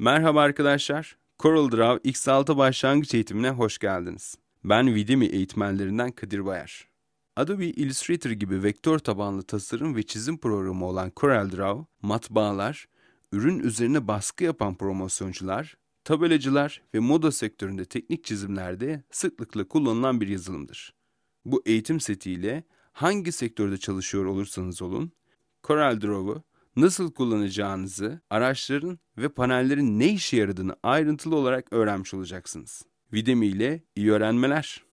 Merhaba arkadaşlar. CorelDRAW X6 başlangıç eğitimine hoş geldiniz. Ben Vidimi eğitmenlerinden Kadir Bayar. Adobe Illustrator gibi vektör tabanlı tasarım ve çizim programı olan CorelDRAW, matbaalar, ürün üzerine baskı yapan promosyoncular, tabelacılar ve moda sektöründe teknik çizimlerde sıklıkla kullanılan bir yazılımdır. Bu eğitim setiyle hangi sektörde çalışıyor olursanız olun, CorelDRAW'u nasıl kullanacağınızı, araçların ve panellerin ne işe yaradığını ayrıntılı olarak öğrenmiş olacaksınız. Videmi ile iyi öğrenmeler.